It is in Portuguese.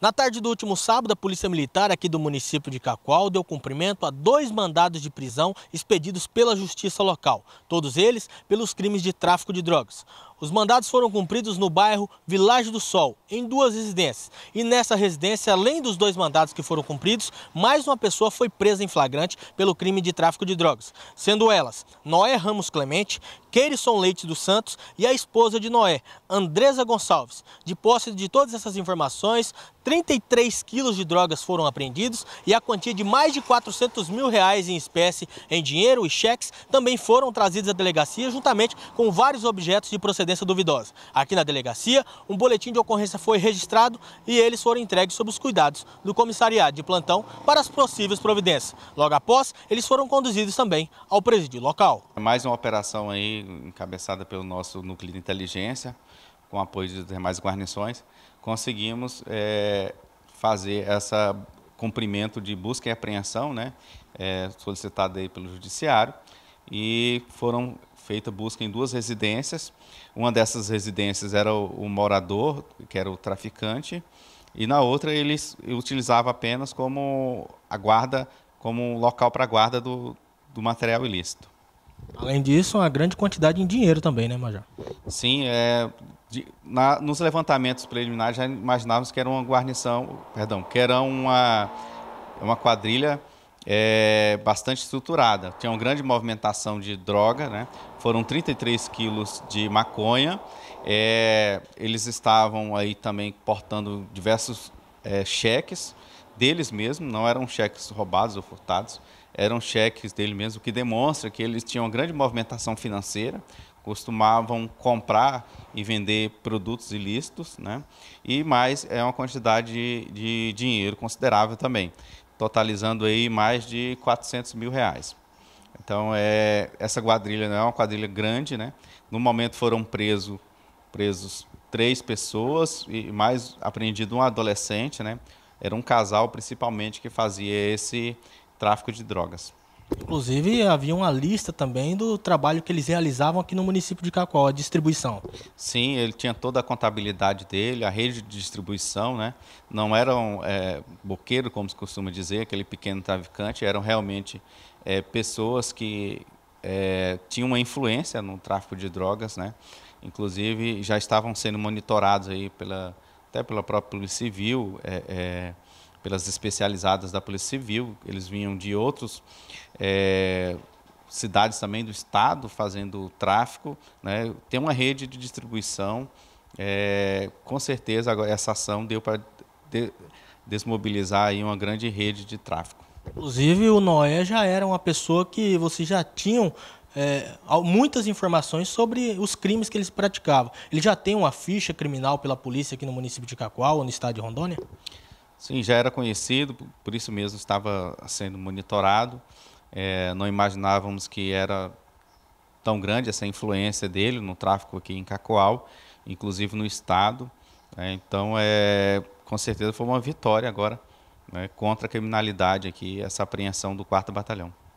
Na tarde do último sábado, a Polícia Militar aqui do município de Cacoal deu cumprimento a dois mandados de prisão expedidos pela justiça local, todos eles pelos crimes de tráfico de drogas. Os mandados foram cumpridos no bairro Vilagem do Sol, em duas residências. E nessa residência, além dos dois mandados que foram cumpridos, mais uma pessoa foi presa em flagrante pelo crime de tráfico de drogas, sendo elas Noé Ramos Clemente, Keirson Leite dos Santos e a esposa de Noé, Andresa Gonçalves. De posse de todas essas informações, 33 quilos de drogas foram apreendidos e a quantia de mais de 400 mil reais em espécie, em dinheiro e cheques também foram trazidos à delegacia, juntamente com vários objetos de procedência duvidosa. Aqui na delegacia, um boletim de ocorrência foi registrado e eles foram entregues sob os cuidados do comissariado de plantão para as possíveis providências. Logo após, eles foram conduzidos também ao presídio local. Mais uma operação aí encabeçada pelo nosso núcleo de inteligência, com apoio de demais guarnições, conseguimos é, fazer essa cumprimento de busca e apreensão, né, é, solicitada aí pelo judiciário, e foram feita busca em duas residências. Uma dessas residências era o, o morador, que era o traficante, e na outra eles utilizava apenas como a guarda, como um local para guarda do, do material ilícito. Além disso, uma grande quantidade em dinheiro também, né, Major? Sim, é, de, na, nos levantamentos preliminares já imaginávamos que era uma guarnição, perdão, que era uma, uma quadrilha é, bastante estruturada. Tinha uma grande movimentação de droga, né? foram 33 quilos de maconha. É, eles estavam aí também portando diversos é, cheques deles mesmos, não eram cheques roubados ou furtados, eram cheques dele mesmo, o que demonstra que eles tinham uma grande movimentação financeira, costumavam comprar e vender produtos ilícitos, né? e mais é uma quantidade de, de dinheiro considerável também, totalizando aí mais de 400 mil reais. Então, é, essa quadrilha não né, é uma quadrilha grande, né? No momento foram preso, presos três pessoas e mais apreendido um adolescente, né? Era um casal principalmente que fazia esse tráfico de drogas. Inclusive, havia uma lista também do trabalho que eles realizavam aqui no município de Cacó, a distribuição. Sim, ele tinha toda a contabilidade dele, a rede de distribuição, né? Não eram é, boqueiro, como se costuma dizer, aquele pequeno traficante, eram realmente é, pessoas que é, tinham uma influência no tráfico de drogas, né? Inclusive, já estavam sendo monitorados aí pela, até pela própria Polícia Civil, é, é pelas especializadas da Polícia Civil. Eles vinham de outros é, cidades também do estado fazendo tráfico. Né? Tem uma rede de distribuição. É, com certeza agora, essa ação deu para de, desmobilizar aí uma grande rede de tráfico. Inclusive o Noé já era uma pessoa que vocês já tinham é, muitas informações sobre os crimes que eles praticavam. Ele já tem uma ficha criminal pela polícia aqui no município de Cacoal, no estado de Rondônia? Sim, já era conhecido, por isso mesmo estava sendo monitorado. É, não imaginávamos que era tão grande essa influência dele no tráfico aqui em Cacoal, inclusive no estado. É, então, é, com certeza foi uma vitória agora né, contra a criminalidade aqui, essa apreensão do 4 Batalhão.